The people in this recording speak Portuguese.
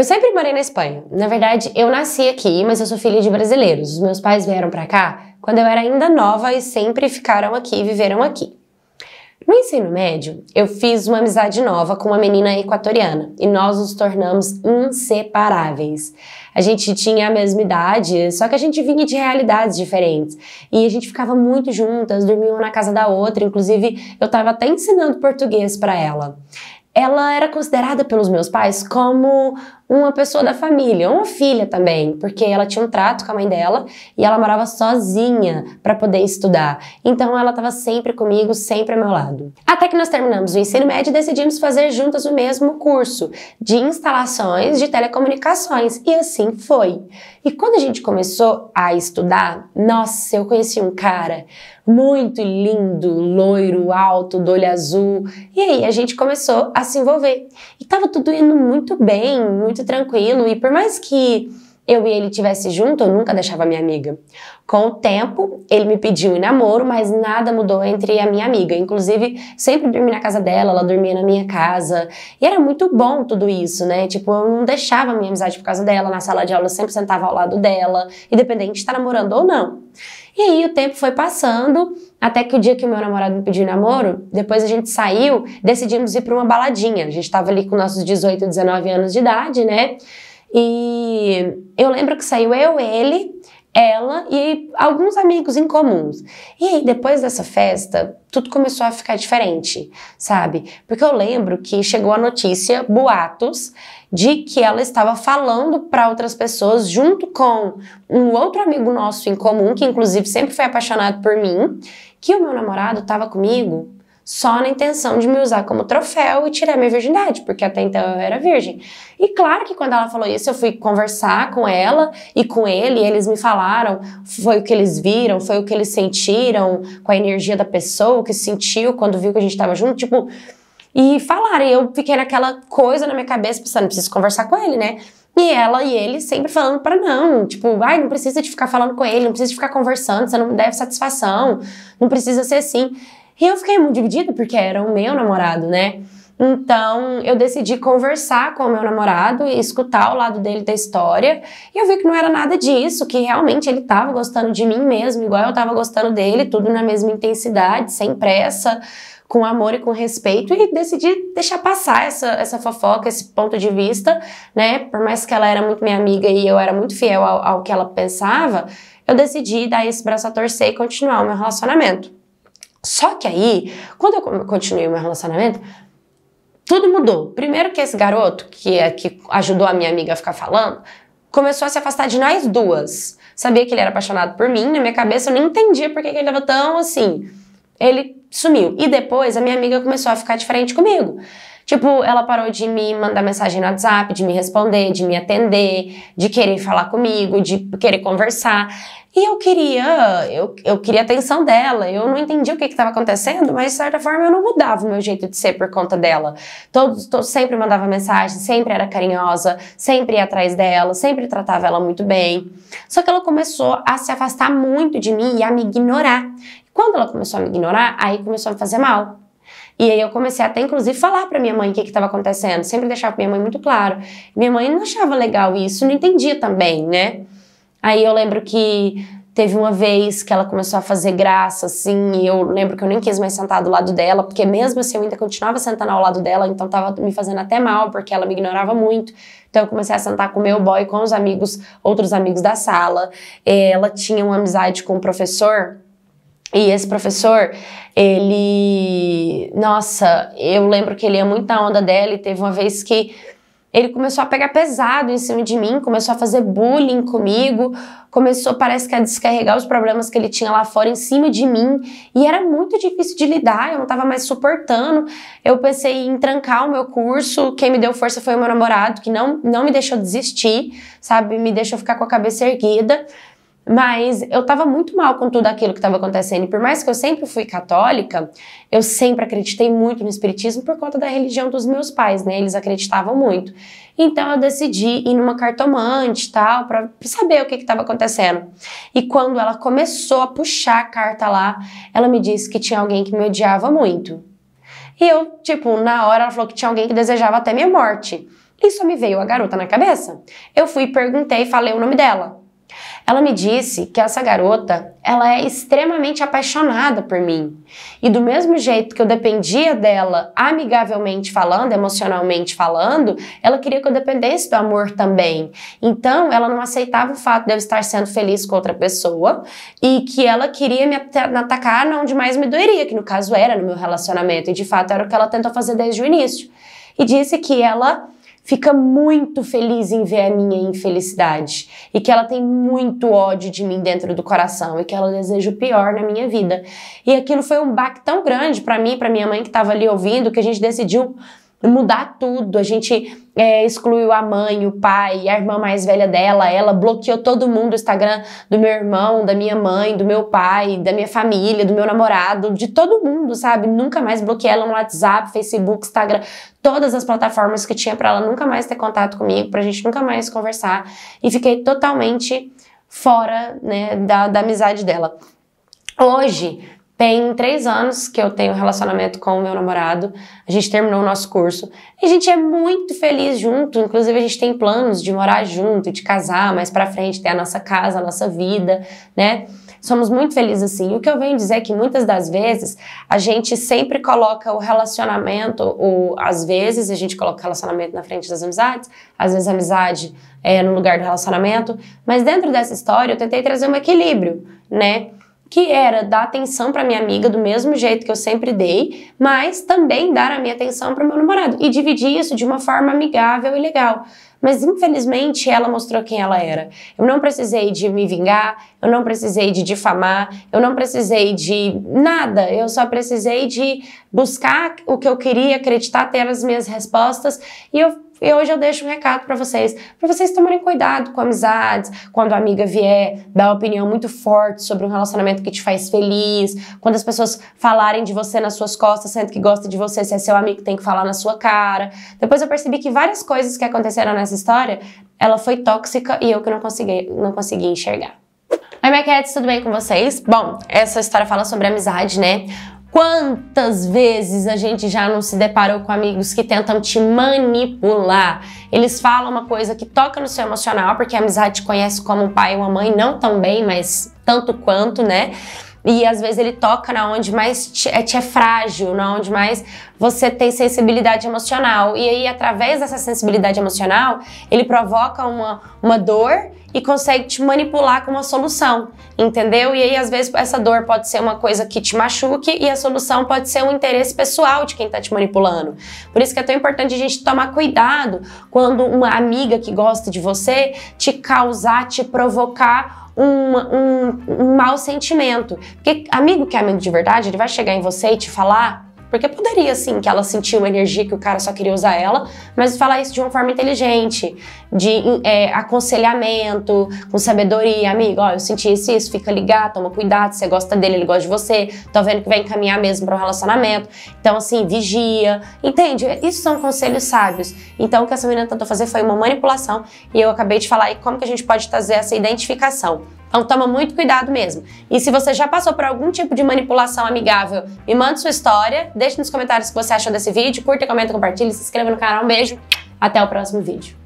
Eu sempre morei na Espanha. Na verdade, eu nasci aqui, mas eu sou filha de brasileiros. Os meus pais vieram para cá quando eu era ainda nova e sempre ficaram aqui e viveram aqui. No ensino médio, eu fiz uma amizade nova com uma menina equatoriana e nós nos tornamos inseparáveis. A gente tinha a mesma idade, só que a gente vinha de realidades diferentes e a gente ficava muito juntas, dormia uma na casa da outra, inclusive eu estava até ensinando português para ela ela era considerada pelos meus pais como uma pessoa da família, uma filha também, porque ela tinha um trato com a mãe dela e ela morava sozinha para poder estudar. Então ela estava sempre comigo, sempre ao meu lado. Até que nós terminamos o ensino médio e decidimos fazer juntas o mesmo curso de instalações de telecomunicações e assim foi. E quando a gente começou a estudar, nossa, eu conheci um cara muito lindo, loiro, alto, do olho azul. E aí a gente começou a se envolver. E estava tudo indo muito bem, muito muito tranquilo e por mais que eu e ele tivesse junto, eu nunca deixava minha amiga. Com o tempo, ele me pediu em namoro, mas nada mudou entre a minha amiga. Inclusive, sempre dormi na casa dela, ela dormia na minha casa. E era muito bom tudo isso, né? Tipo, eu não deixava minha amizade por causa dela, na sala de aula eu sempre sentava ao lado dela, independente de estar namorando ou não. E aí o tempo foi passando, até que o dia que meu namorado me pediu namoro, depois a gente saiu, decidimos ir para uma baladinha. A gente estava ali com nossos 18, 19 anos de idade, né? E eu lembro que saiu eu, ele, ela e alguns amigos em comuns. E aí, depois dessa festa, tudo começou a ficar diferente, sabe? Porque eu lembro que chegou a notícia, boatos, de que ela estava falando para outras pessoas, junto com um outro amigo nosso em comum, que inclusive sempre foi apaixonado por mim, que o meu namorado estava comigo só na intenção de me usar como troféu e tirar minha virgindade, porque até então eu era virgem. E claro que quando ela falou isso, eu fui conversar com ela e com ele, e eles me falaram, foi o que eles viram, foi o que eles sentiram, com a energia da pessoa, o que sentiu quando viu que a gente estava junto, tipo, e falaram, e eu fiquei naquela coisa na minha cabeça, pensando, preciso conversar com ele, né? E ela e ele sempre falando para não, tipo, ai, não precisa de ficar falando com ele, não precisa de ficar conversando, você não deve satisfação, não precisa ser assim. E eu fiquei muito dividida porque era o meu namorado, né? Então eu decidi conversar com o meu namorado e escutar o lado dele da história. E eu vi que não era nada disso, que realmente ele estava gostando de mim mesmo, igual eu estava gostando dele, tudo na mesma intensidade, sem pressa, com amor e com respeito. E decidi deixar passar essa, essa fofoca, esse ponto de vista, né? Por mais que ela era muito minha amiga e eu era muito fiel ao, ao que ela pensava, eu decidi dar esse braço a torcer e continuar o meu relacionamento. Só que aí, quando eu continuei o meu relacionamento, tudo mudou. Primeiro que esse garoto, que, é, que ajudou a minha amiga a ficar falando, começou a se afastar de nós duas. Sabia que ele era apaixonado por mim, na minha cabeça eu nem entendia por que, que ele estava tão assim. Ele sumiu. E depois a minha amiga começou a ficar diferente comigo. Tipo, ela parou de me mandar mensagem no WhatsApp, de me responder, de me atender, de querer falar comigo, de querer conversar. E eu queria, eu, eu queria a atenção dela. Eu não entendia o que estava acontecendo, mas de certa forma eu não mudava o meu jeito de ser por conta dela. Todo, todo, sempre mandava mensagem, sempre era carinhosa, sempre ia atrás dela, sempre tratava ela muito bem. Só que ela começou a se afastar muito de mim e a me ignorar. Quando ela começou a me ignorar, aí começou a me fazer mal. E aí eu comecei até, inclusive, falar para minha mãe o que estava acontecendo. Sempre deixava pra minha mãe muito claro. Minha mãe não achava legal isso, não entendia também, né? Aí eu lembro que teve uma vez que ela começou a fazer graça, assim, e eu lembro que eu nem quis mais sentar do lado dela, porque mesmo assim eu ainda continuava sentando ao lado dela, então tava me fazendo até mal, porque ela me ignorava muito. Então eu comecei a sentar com meu boy, com os amigos, outros amigos da sala. Ela tinha uma amizade com o professor e esse professor, ele. Nossa, eu lembro que ele ia é muito na onda dela e teve uma vez que ele começou a pegar pesado em cima de mim, começou a fazer bullying comigo, começou, parece que, a descarregar os problemas que ele tinha lá fora em cima de mim. E era muito difícil de lidar, eu não estava mais suportando. Eu pensei em trancar o meu curso. Quem me deu força foi o meu namorado, que não, não me deixou desistir, sabe? Me deixou ficar com a cabeça erguida. Mas eu estava muito mal com tudo aquilo que estava acontecendo. E por mais que eu sempre fui católica, eu sempre acreditei muito no Espiritismo por conta da religião dos meus pais, né? Eles acreditavam muito. Então eu decidi ir numa cartomante e tal, para saber o que estava acontecendo. E quando ela começou a puxar a carta lá, ela me disse que tinha alguém que me odiava muito. E eu, tipo, na hora ela falou que tinha alguém que desejava até minha morte. Isso me veio a garota na cabeça. Eu fui, perguntei, e falei o nome dela. Ela me disse que essa garota, ela é extremamente apaixonada por mim. E do mesmo jeito que eu dependia dela, amigavelmente falando, emocionalmente falando, ela queria que eu dependesse do amor também. Então, ela não aceitava o fato de eu estar sendo feliz com outra pessoa e que ela queria me atacar onde mais me doeria, que no caso era no meu relacionamento. E de fato era o que ela tentou fazer desde o início. E disse que ela fica muito feliz em ver a minha infelicidade e que ela tem muito ódio de mim dentro do coração e que ela deseja o pior na minha vida. E aquilo foi um baque tão grande para mim, para minha mãe que estava ali ouvindo, que a gente decidiu mudar tudo. A gente é, excluiu a mãe, o pai, a irmã mais velha dela. Ela bloqueou todo mundo, o Instagram do meu irmão, da minha mãe, do meu pai, da minha família, do meu namorado, de todo mundo, sabe? Nunca mais bloqueei ela no WhatsApp, Facebook, Instagram, todas as plataformas que tinha para ela nunca mais ter contato comigo, pra gente nunca mais conversar. E fiquei totalmente fora, né, da, da amizade dela. Hoje, tem três anos que eu tenho um relacionamento com o meu namorado. A gente terminou o nosso curso. a gente é muito feliz junto. Inclusive, a gente tem planos de morar junto, de casar mais pra frente, ter a nossa casa, a nossa vida, né? Somos muito felizes assim. O que eu venho dizer é que muitas das vezes a gente sempre coloca o relacionamento, ou às vezes a gente coloca o relacionamento na frente das amizades, às vezes a amizade é no lugar do relacionamento. Mas dentro dessa história eu tentei trazer um equilíbrio, né? que era dar atenção para minha amiga do mesmo jeito que eu sempre dei, mas também dar a minha atenção para meu namorado e dividir isso de uma forma amigável e legal. Mas infelizmente ela mostrou quem ela era. Eu não precisei de me vingar, eu não precisei de difamar, eu não precisei de nada. Eu só precisei de buscar o que eu queria, acreditar ter as minhas respostas e eu e hoje eu deixo um recado para vocês, para vocês tomarem cuidado com amizades, quando a amiga vier dar uma opinião muito forte sobre um relacionamento que te faz feliz, quando as pessoas falarem de você nas suas costas, sendo que gosta de você, se é seu amigo tem que falar na sua cara. Depois eu percebi que várias coisas que aconteceram nessa história, ela foi tóxica e eu que não consegui, não consegui enxergar. Oi, Maquettes, tudo bem com vocês? Bom, essa história fala sobre amizade, né? Quantas vezes a gente já não se deparou com amigos que tentam te manipular? Eles falam uma coisa que toca no seu emocional, porque a amizade te conhece como um pai e uma mãe, não tão bem, mas tanto quanto, né? E às vezes ele toca na onde mais te, é, te é frágil, na onde mais você tem sensibilidade emocional. E aí, através dessa sensibilidade emocional, ele provoca uma, uma dor e consegue te manipular com uma solução, entendeu? E aí, às vezes, essa dor pode ser uma coisa que te machuque e a solução pode ser um interesse pessoal de quem está te manipulando. Por isso que é tão importante a gente tomar cuidado quando uma amiga que gosta de você te causar, te provocar um, um, um mau sentimento. Porque amigo que é amigo de verdade, ele vai chegar em você e te falar porque poderia, sim, que ela sentiu uma energia que o cara só queria usar ela, mas falar isso de uma forma inteligente, de é, aconselhamento, com sabedoria. Amigo, ó, eu senti isso, isso, fica ligado, toma cuidado, você gosta dele, ele gosta de você, tô vendo que vai encaminhar mesmo para um relacionamento. Então, assim, vigia, entende? Isso são conselhos sábios. Então, o que essa menina tentou fazer foi uma manipulação e eu acabei de falar aí como que a gente pode trazer essa identificação. Então toma muito cuidado mesmo. E se você já passou por algum tipo de manipulação amigável, me manda sua história, deixe nos comentários o que você achou desse vídeo, curta, comenta, compartilha, se inscreva no canal. Um beijo, até o próximo vídeo.